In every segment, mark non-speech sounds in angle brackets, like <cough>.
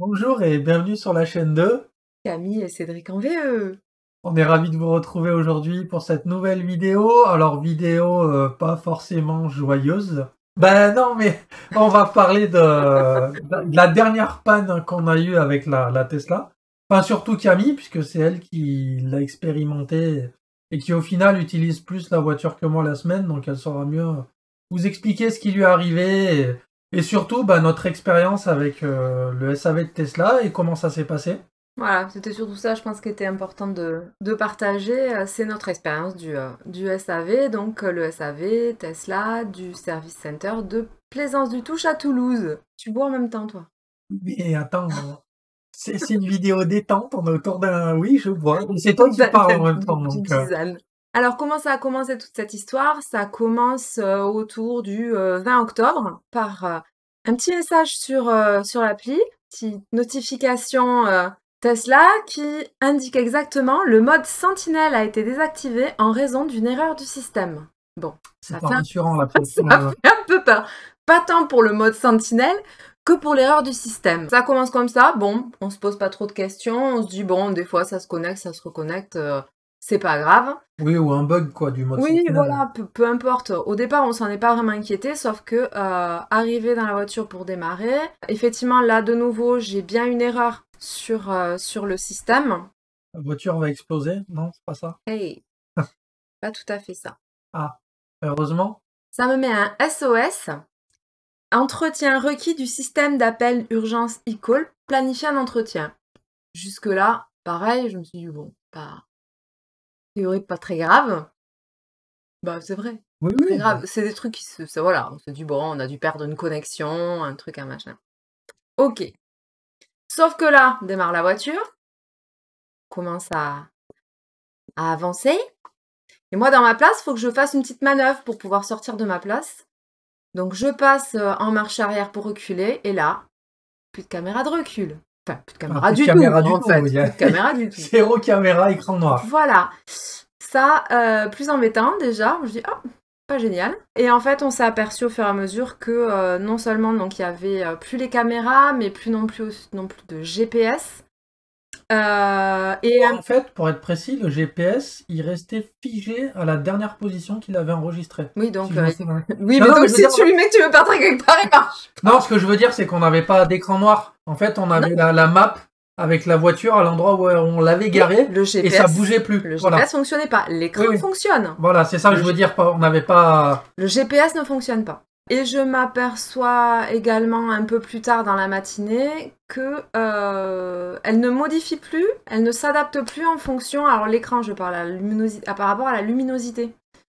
Bonjour et bienvenue sur la chaîne de Camille et Cédric en VE. On est ravis de vous retrouver aujourd'hui pour cette nouvelle vidéo. Alors vidéo euh, pas forcément joyeuse. Ben non mais on va parler de, la dernière panne qu'on a eue avec la, Tesla. Enfin surtout Camille puisque c'est elle qui l'a expérimenté et qui au final utilise plus la voiture que moi la semaine donc elle saura mieux vous expliquer ce qui lui est arrivé. Et surtout, bah, notre expérience avec euh, le SAV de Tesla et comment ça s'est passé. Voilà, c'était surtout ça, je pense, qui était important de, de partager. Euh, c'est notre expérience du, euh, SAV, donc le SAV Tesla du Service Center de Plaisance du Touche à Toulouse. Tu bois en même temps, toi Mais attends, c'est une vidéo détente, on est autour d'un... Oui, je bois. C'est toi qui bah, parles en même temps. Donc, alors comment ça a commencé toute cette histoire Ça commence euh, autour du 20 euh, octobre par euh, un petit message sur, sur l'appli, petite notification Tesla qui indique exactement le mode Sentinelle a été désactivé en raison d'une erreur du système. Bon, ça, fait un... La <laughs> ça un peu peur. Pas tant pour le mode Sentinelle que pour l'erreur du système. Ça commence comme ça, bon, on se pose pas trop de questions, on se dit bon, des fois ça se connecte, ça se reconnecte, c'est pas grave. Oui, ou un bug quoi du mode. Oui, voilà, peu, importe. Au départ, on s'en est pas vraiment inquiété, sauf que euh, arrivé dans la voiture pour démarrer, effectivement là de nouveau, j'ai bien une erreur sur euh, sur le système. La voiture va exploser, non, c'est pas ça. Hey, <laughs> pas tout à fait ça. Ah, heureusement. Ça me met un SOS. Entretien requis du système d'appel urgence e-call, planifier un entretien. Jusque-là, pareil, je me suis dit, bon, pas, Théorique pas très grave, Bah, c'est vrai. Oui, oui. Bah. C'est des trucs qui se. voilà, on se dit, bon, on a dû perdre une connexion, un truc, un machin. Ok. Sauf que là, démarre la voiture, commence à, à avancer. Et moi, dans ma place, il faut que je fasse une petite manœuvre pour pouvoir sortir de ma place. Donc, je passe euh, en marche arrière pour reculer. Et là, plus de caméra de recul plus de ah, caméra du tout. Plus de caméra du <laughs> tout. Zéro caméra, écran noir. Voilà. Ça, euh, plus embêtant déjà. Je dis, oh, pas génial. Et en fait, on s'est aperçu au fur et à mesure que euh, non seulement il y avait euh, plus les caméras, mais plus non plus non plus de GPS. Euh, et en fait, pour être précis, le GPS, il restait figé à la dernière position qu'il avait enregistrée. Oui, donc, si euh, oui, mais donc si tu lui mets tu veux partir quelque part, marche. Non, ce que je veux dire, c'est qu'on n'avait pas d'écran noir. En fait, on avait la, map avec la voiture à l'endroit où euh, on l'avait garée le et ça bougeait plus. Le voilà. GPS fonctionnait pas. L'écran fonctionne. Voilà, c'est ça que je veux dire. On n'avait pas. Le GPS ne fonctionne pas. Et je m'aperçois également un peu plus tard dans la matinée que euh, elle ne modifie plus, elle ne s'adapte plus en fonction. Alors l'écran, je parle à luminosité, par rapport à la luminosité.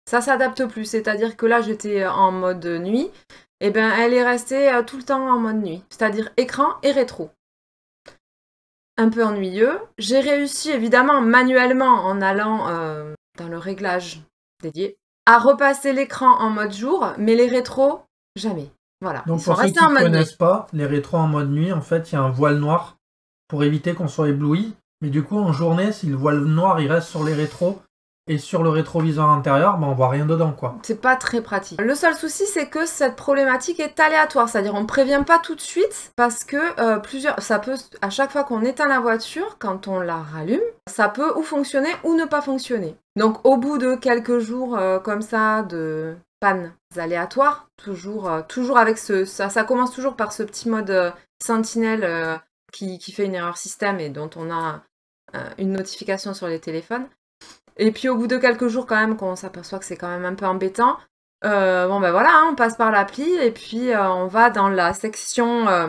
Ça s'adapte plus, c'est-à-dire que là j'étais en mode nuit, et eh bien elle est restée euh, tout le temps en mode nuit, c'est-à-dire écran et rétro. Un peu ennuyeux. J'ai réussi évidemment manuellement en allant euh, dans le réglage dédié à repasser l'écran en mode jour, mais les rétros, jamais. Voilà. Donc Ils pour ceux qui ne connaissent pas, les rétros en mode nuit, en fait, il y a un voile noir pour éviter qu'on soit ébloui. Mais du coup, en journée, si le voile noir il reste sur les rétros, et sur le rétroviseur intérieur, ben, on voit rien dedans quoi. C'est pas très pratique. Le seul souci c'est que cette problématique est aléatoire, c'est-à-dire on prévient pas tout de suite parce que euh, plusieurs ça peut à chaque fois qu'on éteint la voiture, quand on la rallume, ça peut ou fonctionner ou ne pas fonctionner. Donc au bout de quelques jours euh, comme ça de pannes aléatoires, toujours euh, toujours avec ce ça, commence toujours par ce petit mode sentinelle qui fait une erreur système et dont on a une notification sur les téléphones. Et puis au bout de quelques jours quand même, quand on s'aperçoit que c'est quand même un peu embêtant, euh, bon ben voilà, hein, on passe par l'appli et puis euh, on va dans la section euh,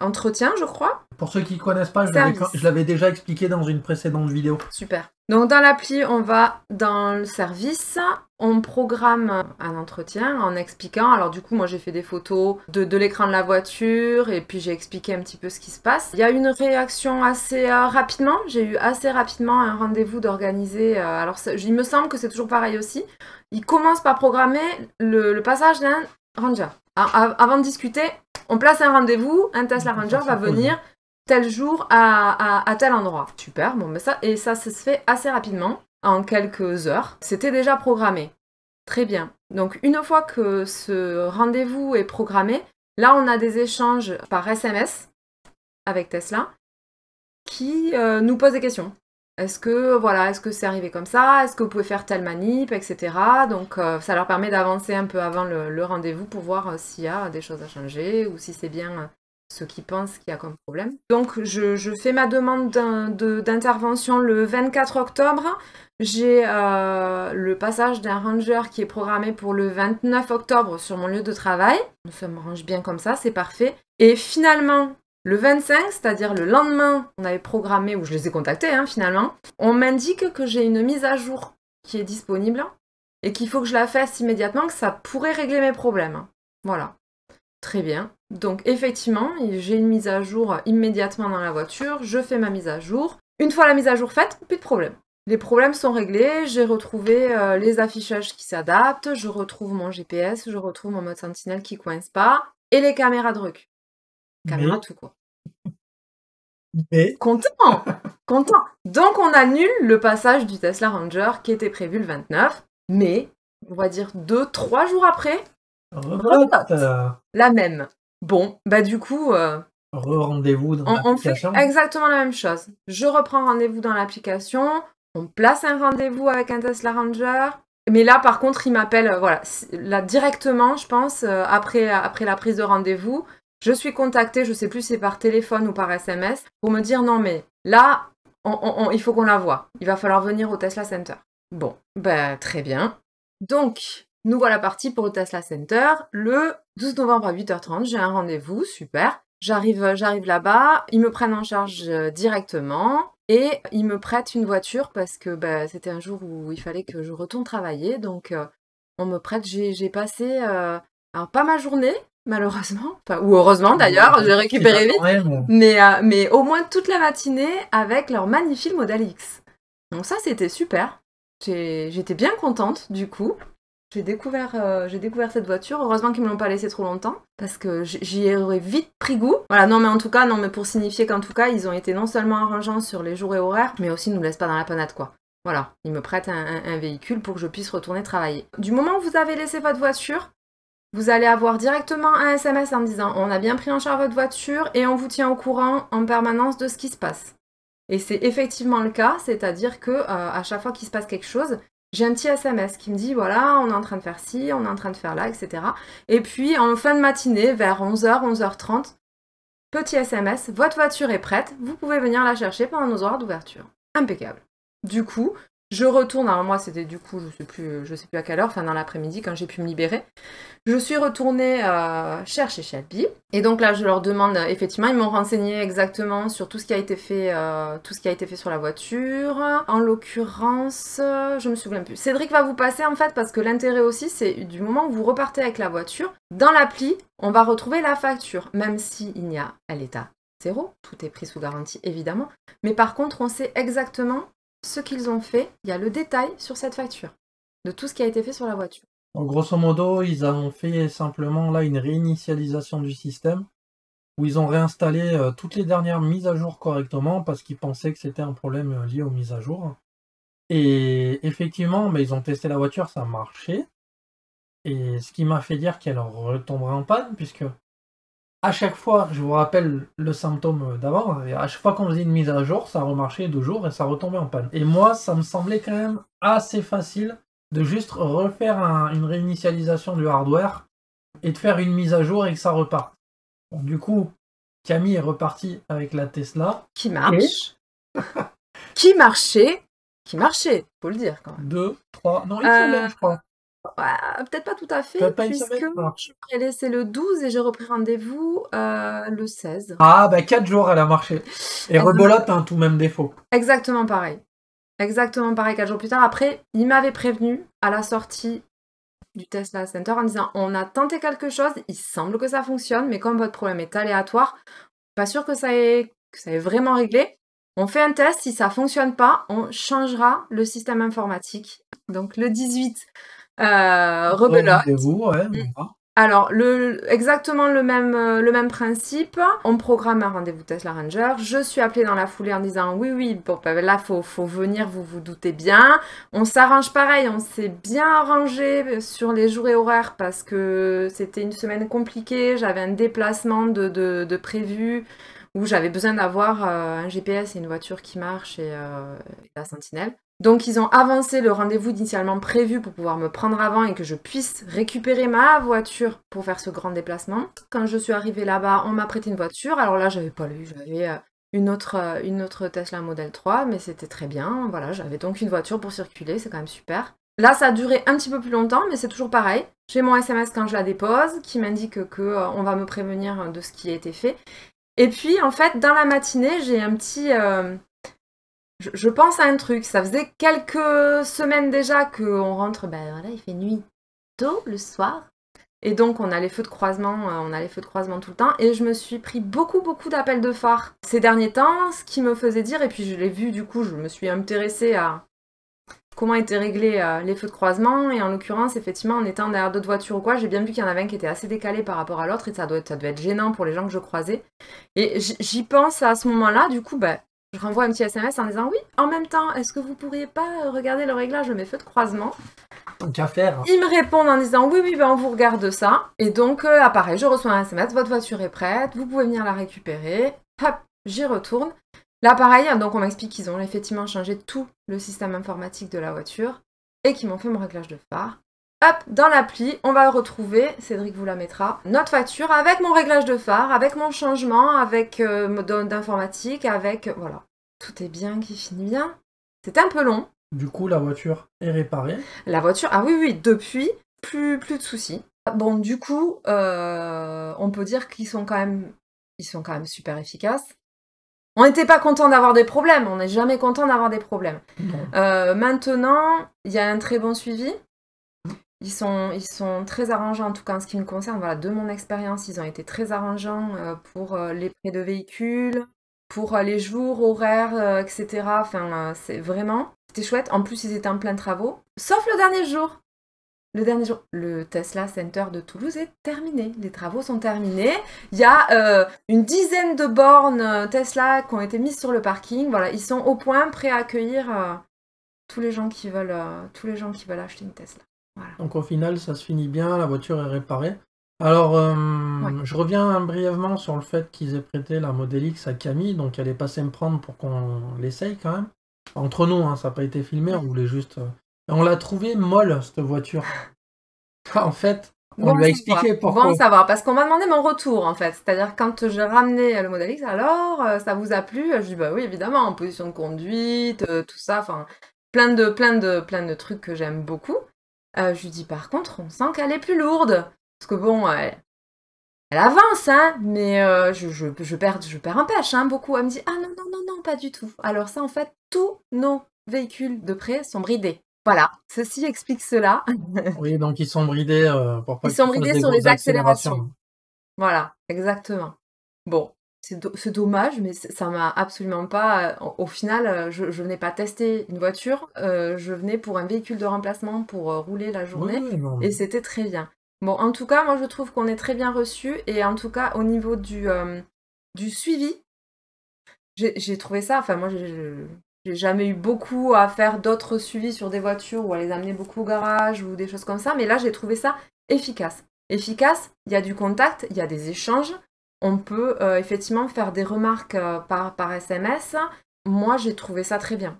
entretien, je crois. Pour ceux qui connaissent pas, je l'avais déjà expliqué dans une précédente vidéo. Super. Donc dans l'appli, on va dans le service, on programme un entretien en expliquant. Alors du coup, moi j'ai fait des photos de, l'écran de la voiture et puis j'ai expliqué un petit peu ce qui se passe. Il y a une réaction assez euh, rapidement. J'ai eu assez rapidement un rendez-vous d'organiser. Euh, alors il me semble que c'est toujours pareil aussi. Il commence par programmer le, le passage d'un ranger. Avant de discuter, on place un rendez-vous, un Tesla Ranger va venir tel jour à, tel endroit. Super, bon, mais ben ça, et ça, se fait assez rapidement, en quelques heures. C'était déjà programmé. Très bien. Donc, une fois que ce rendez-vous est programmé, là, on a des échanges par SMS avec Tesla qui euh, nous posent des questions. Est-ce que voilà, est-ce que c'est arrivé comme ça Est-ce que vous pouvez faire telle manip, etc. Donc euh, ça leur permet d'avancer un peu avant le, rendez-vous pour voir euh, s'il y a des choses à changer ou si c'est bien euh, ce qui pensent qu'il y a comme problème. Donc je, fais ma demande d'intervention le 24 octobre. J'ai le passage d'un ranger qui est programmé pour le 29 octobre sur mon lieu de travail. Ça me range bien comme ça, c'est parfait. Et finalement, le 25, c'est-à-dire le lendemain, on avait programmé, ou je les ai contactés hein, finalement, on m'indique que j'ai une mise à jour qui est disponible et qu'il faut que je la fasse immédiatement, que ça pourrait régler mes problèmes. Voilà. Très bien. Donc effectivement, j'ai une mise à jour immédiatement dans la voiture, je fais ma mise à jour. Une fois la mise à jour faite, plus de problème. Les problèmes sont réglés, j'ai retrouvé euh, les affichages qui s'adaptent, je retrouve mon GPS, je retrouve mon mode sentinelle qui coince pas, et les caméras de recul. Caméra tout, quoi. Mais... <laughs> Content Content Donc on annule le passage du Tesla Ranger qui était prévu le 29, mais on va dire deux, trois jours après, Re la même. Bon, bah du coup... Euh, re rendez-vous dans l'application. on fait exactement la même chose. Je reprends rendez-vous dans l'application, on place un rendez-vous avec un Tesla Ranger, mais là par contre il m'appelle, euh, voilà, là directement je pense, euh, après, après la prise de rendez-vous, je suis contactée, je sais plus si c'est par téléphone ou par SMS, pour me dire non mais là, il faut qu'on la voit. Il va falloir venir au Tesla Center. Bon, ben très bien. Donc, nous voilà partis pour le Tesla Center. Le 12 novembre à 8h30, j'ai un rendez-vous, super. J'arrive, j'arrive là-bas, ils me prennent en charge euh, directement et ils me prêtent une voiture parce que bah, c'était un jour où il fallait que je retourne travailler. Donc, euh, on me prête, j'ai, passé euh, pas ma journée, malheureusement, ou heureusement d'ailleurs, j'ai récupéré vite, euh, mais, au moins toute la matinée avec leur magnifique modèle X. Donc ça, c'était super. J'étais bien contente du coup. J'ai découvert, euh, j'ai découvert cette voiture. Heureusement qu'ils me l'ont pas laissée trop longtemps parce que j'y aurais vite pris goût. Voilà, non mais en tout cas, non mais pour signifier qu'en tout cas, ils ont été non seulement arrangeants sur les jours et horaires, mais aussi ne nous laissent pas dans la panade quoi. Voilà, ils me prêtent un véhicule pour que je puisse retourner travailler. Du moment où vous avez laissé votre voiture, vous allez avoir directement un SMS en disant on a bien pris en charge votre voiture et on vous tient au courant en permanence de ce qui se passe. Et c'est effectivement le cas, c'est-à-dire que euh, à chaque fois qu'il se passe quelque chose, j'ai un petit SMS qui me dit voilà, on est en train de faire ci, on est en train de faire là, etc. Et puis en fin de matinée, vers 11h, 11h30, petit SMS, votre voiture est prête, vous pouvez venir la chercher pendant nos horaires d'ouverture. Impeccable. Du coup, je retourne, alors moi c'était du coup, je sais plus, euh, je sais plus à quelle heure, enfin dans l'après-midi quand j'ai pu me libérer. Je suis retournée euh, chercher Shelby. Et donc là, je leur demande, euh, effectivement, ils m'ont renseigné exactement sur tout ce qui a été fait, tout ce qui a été fait sur la voiture. En l'occurrence, je me souviens plus. Cédric va vous passer en fait parce que l'intérêt aussi, c'est du moment où vous repartez avec la voiture, dans l'appli, on va retrouver la facture, même si il n'y a, à l'état zéro, tout est pris sous garantie évidemment. Mais par contre, on sait exactement ce qu'ils ont fait. Il y a le détail sur cette facture de tout ce qui a été fait sur la voiture. Donc, grosso modo, ils ont fait simplement là une réinitialisation du système où ils ont réinstallé euh, toutes les dernières mises à jour correctement parce qu'ils pensaient que c'était un problème euh, lié aux mises à jour. Et effectivement, mais ils ont testé la voiture, ça marchait. Et ce qui m'a fait dire qu'elle retomberait en panne, puisque à chaque fois, je vous rappelle le symptôme d'avant, à chaque fois qu'on faisait une mise à jour, ça remarchait deux jours et ça retombait en panne. Et moi, ça me semblait quand même assez facile de juste refaire une réinitialisation du hardware et de faire une mise à jour et que ça reparte. du coup, Camille est repartie avec la Tesla. Qui marche. <laughs> qui marchait. Qui marchait, faut le dire quand même. Deux, trois, non, il euh... je crois. Ouais, bah, peut-être pas tout à fait, hein. Je puisque laissé le 12 et j'ai repris rendez-vous euh, le 16. Ah, bah 4 jours, elle a marché. Et rebolote, un hein, tout même défaut. Exactement pareil. Exactement pareil, 4 jours plus tard. Après, il m'avait prévenu à la sortie du Tesla Center en disant on a tenté quelque chose, il semble que ça fonctionne, mais comme votre problème est aléatoire, pas sûr que ça est, que ça est vraiment réglé. On fait un test, si ça fonctionne pas, on changera le système informatique. Donc le 18 euh, mm. Alors, exactement le même, euh, le même principe. On programme un rendez-vous Tesla Ranger. Je suis appelée dans la foulée en disant oui, oui, ben là, faut, faut venir, vous vous doutez bien. On s'arrange pareil, on s'est bien arrangé sur les jours et horaires parce que c'était une semaine compliquée. J'avais un déplacement de, prévu où j'avais besoin d'avoir euh, un GPS et une voiture qui marche et la sentinelle. Donc ils ont avancé le rendez-vous initialement prévu pour pouvoir me prendre avant et que je puisse récupérer ma voiture pour faire ce grand déplacement. Quand je suis arrivée là-bas, on m'a prêté une voiture. Alors là, j'avais pas lu, j'avais euh, une autre, euh, une autre Tesla Model 3, mais c'était très bien. Voilà, j'avais donc une voiture pour circuler, c'est quand même super. Là, ça a duré un petit peu plus longtemps, mais c'est toujours pareil. J'ai mon SMS quand je la dépose qui m'indique que euh, on va me prévenir de ce qui a été fait. Et puis, en fait, dans la matinée, j'ai un petit, je, pense à un truc. Ça faisait quelques semaines déjà qu'on rentre. Ben voilà, il fait nuit tôt le soir. Et donc on a les feux de croisement, euh, on a les feux de croisement tout le temps. Et je me suis pris beaucoup beaucoup d'appels de phare ces derniers temps, ce qui me faisait dire, et puis je l'ai vu du coup, je me suis intéressée à comment étaient réglés euh, les feux de croisement. Et en l'occurrence, effectivement, en étant derrière d'autres voitures ou quoi, j'ai bien vu qu'il y en avait un qui était assez décalé par rapport à l'autre et ça doit, ça devait être gênant pour les gens que je croisais. Et j'y pense à ce moment-là, du coup, ben, je renvoie un petit SMS en disant oui, en même temps, est-ce que vous pourriez pas euh, regarder le réglage de mes feux de croisement qu'à faire. Ils me répondent en disant oui, oui, ben on vous regarde ça. Et donc, euh, ah, je reçois un SMS, votre voiture est prête, vous pouvez venir la récupérer. Hop, j'y retourne. Là, pareil, hein, donc on m'explique qu'ils ont effectivement changé tout le système informatique de la voiture et qu'ils m'ont fait mon réglage de phare dans l'appli, on va retrouver, Cédric vous la mettra, notre facture avec mon réglage de phare, avec mon changement, avec euh, d'informatique, avec... Euh, voilà. Tout est bien qui finit bien. C'est un peu long. Du coup, la voiture est réparée. La voiture, ah oui, oui, depuis, plus, plus de soucis. Bon, du coup, euh, on peut dire qu'ils sont quand même... Ils sont quand même super efficaces. On n'était pas content d'avoir des problèmes, on n'est jamais content d'avoir des problèmes. Euh, maintenant, il y a un très bon suivi. Ils sont, ils sont très arrangeants, en tout cas en ce qui me concerne, voilà, de mon expérience, ils ont été très arrangeants euh, pour euh, les prêts de véhicules, pour euh, les jours, horaires, etc. Enfin, c'est vraiment, c'était chouette. En plus, ils étaient en plein travaux, sauf le dernier jour. Le dernier jour, le Tesla Center de Toulouse est terminé. Les travaux sont terminés. Il y a une dizaine de bornes Tesla qui ont été mises sur le parking. Voilà, ils sont au point, prêts à accueillir tous les gens qui veulent, tous les gens qui veulent acheter une Tesla. Donc au final, ça se finit bien, la voiture est réparée. Alors, euh, je reviens brièvement sur le fait qu'ils aient prêté la Model X à Camille, donc elle est passée me prendre pour qu'on l'essaye quand même. Entre nous, hein, ça n'a pas été filmé, on voulait juste. Euh, on l'a trouvée molle, cette voiture. <laughs> en fait, on lui a expliqué savoir. pourquoi. Bon savoir, parce qu'on m'a demandé mon retour en fait. C'est-à-dire quand j'ai ramené euh, la Model X, alors ça vous a plu Je dis bah oui évidemment, en position de conduite, tout ça, enfin plein de plein de plein de trucs que j'aime beaucoup. Euh, je lui dis par contre, on sent qu'elle est plus lourde. Parce que bon, elle, avance, hein, mais euh, je, perds, je perds un pêche, hein, beaucoup. Elle me dit, ah non, non, non, non, pas du tout. Alors ça, en fait, tous nos véhicules de près sont bridés. Voilà, ceci explique cela. <laughs> oui, donc ils sont bridés euh, pour pas Ils sont bridés sur les accélérations. Hein. Voilà, exactement. Bon, c'est dommage, mais ça m'a absolument pas. Euh, au, final, euh, je, n'ai pas testé une voiture, euh, je venais pour un véhicule de remplacement pour rouler la journée, et c'était très bien. Bon, en tout cas, moi je trouve qu'on est très bien reçu, et en tout cas au niveau du, du suivi, j'ai trouvé ça. Enfin, moi j'ai jamais eu beaucoup à faire d'autres suivis sur des voitures ou à les amener beaucoup au garage ou des choses comme ça, mais là j'ai trouvé ça efficace. Efficace, il y a du contact, il y a des échanges, on peut euh, effectivement faire des remarques euh, par, SMS. Moi, j'ai trouvé ça très bien.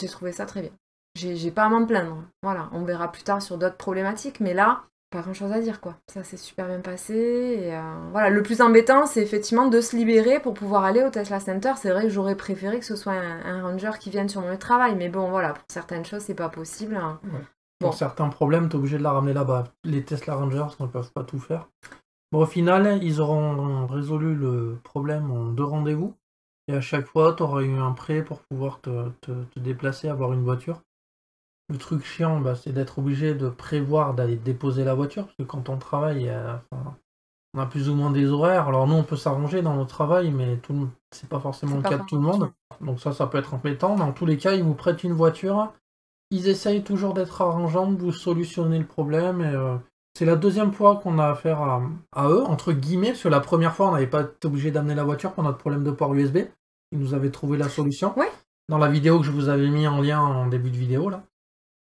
J'ai trouvé ça très bien. J'ai pas à m'en plaindre. Voilà, on verra plus tard sur d'autres problématiques, mais là, pas grand chose à dire quoi. Ça s'est super bien passé. Euh, voilà, le plus embêtant, c'est effectivement de se libérer pour pouvoir aller au Tesla Center. C'est vrai que j'aurais préféré que ce soit un, ranger qui vienne sur mon travail, mais bon, voilà, pour certaines choses, c'est pas possible. Hein. Pour certains problèmes, t'es obligé de la ramener là-bas. Les Tesla Rangers ne peuvent pas tout faire au final, ils auront résolu le problème en deux rendez-vous. Et à chaque fois, tu auras eu un prêt pour pouvoir te, déplacer, avoir une voiture. Le truc chiant, bah, c'est d'être obligé de prévoir d'aller déposer la voiture, parce que quand on travaille, euh, on a plus ou moins des horaires. Alors nous, on peut s'arranger dans notre travail, mais ce n'est c'est pas forcément le cas de tout le monde. Donc ça, ça peut être embêtant. Dans tous les cas, ils vous prêtent une voiture. Ils essayent toujours d'être arrangeants, de vous solutionner le problème. Et, euh, c'est la deuxième fois qu'on a affaire à, eux, entre guillemets, parce que la première fois, on n'avait pas été obligé d'amener la voiture pour notre problème de port USB. Ils nous avaient trouvé la solution. Dans la vidéo que je vous avais mis en lien en début de vidéo, là.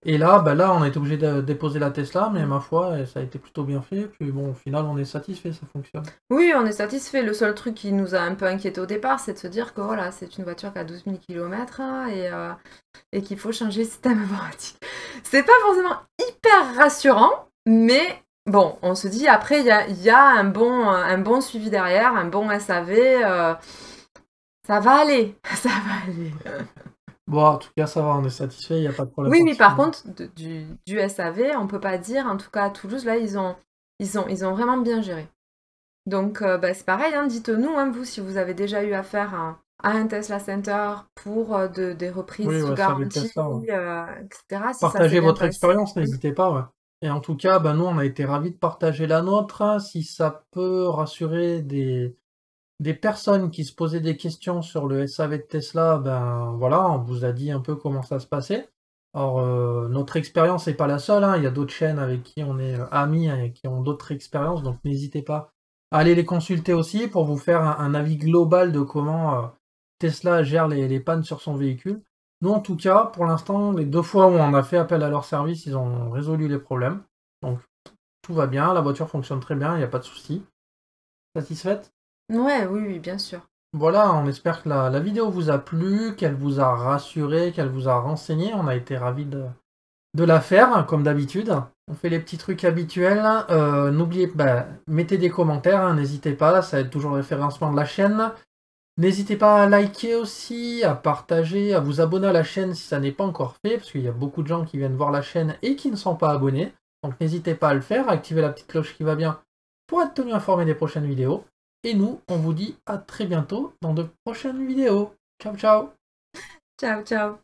Et là, bah là, on est obligé de déposer la Tesla, mais ma foi, eh, ça a été plutôt bien fait. Puis bon, au final, on est satisfait, ça fonctionne. Oui, on est satisfait. Le seul truc qui nous a un peu inquiété au départ, c'est de se dire que voilà, c'est une voiture qui a 12 000 km et, qu'il faut changer le système <laughs> informatique. C'est pas forcément hyper rassurant, mais bon, on se dit, après, il y a, un, bon, un bon suivi derrière, un bon SAV. Euh, ça va aller, <laughs> ça va aller. Bon, en tout cas, ça va, on est satisfait, il n'y a pas de problème. Oui, mais par contre, du, SAV, on ne peut pas dire, en tout cas à Toulouse, là, ils ont, ils ont, ils ont vraiment bien géré. Donc, euh, bah, c'est pareil, hein, dites-nous, hein, vous, si vous avez déjà eu affaire à, un Tesla Center pour euh, des reprises etc. Partagez votre expérience, n'hésitez pas. Ouais. Et en tout cas, ben nous, on a été ravis de partager la nôtre. Si ça peut rassurer des, des personnes qui se posaient des questions sur le SAV de Tesla, ben voilà, on vous a dit un peu comment ça se passait. Or, euh, notre expérience n'est pas la seule. Hein. Il y a d'autres chaînes avec qui on est euh, amis et qui ont d'autres expériences. Donc, n'hésitez pas à aller les consulter aussi pour vous faire un, avis global de comment euh, Tesla gère les, les, pannes sur son véhicule. Nous, en tout cas, pour l'instant, les deux fois où on a fait appel à leur service, ils ont résolu les problèmes. Donc, tout va bien, la voiture fonctionne très bien, il n'y a pas de souci. Satisfaite Ouais, oui, bien sûr. Voilà, on espère que la, vidéo vous a plu, qu'elle vous a rassuré, qu'elle vous a renseigné. On a été ravis de, la faire, comme d'habitude. On fait les petits trucs habituels. Euh, n'oubliez pas, ben, mettez des commentaires, hein, n'hésitez pas, ça aide toujours le référencement de la chaîne. N'hésitez pas à liker aussi, à partager, à vous abonner à la chaîne si ça n'est pas encore fait, parce qu'il y a beaucoup de gens qui viennent voir la chaîne et qui ne sont pas abonnés. Donc n'hésitez pas à le faire, à activer la petite cloche qui va bien pour être tenu informé des prochaines vidéos. Et nous, on vous dit à très bientôt dans de prochaines vidéos. Ciao, ciao Ciao, ciao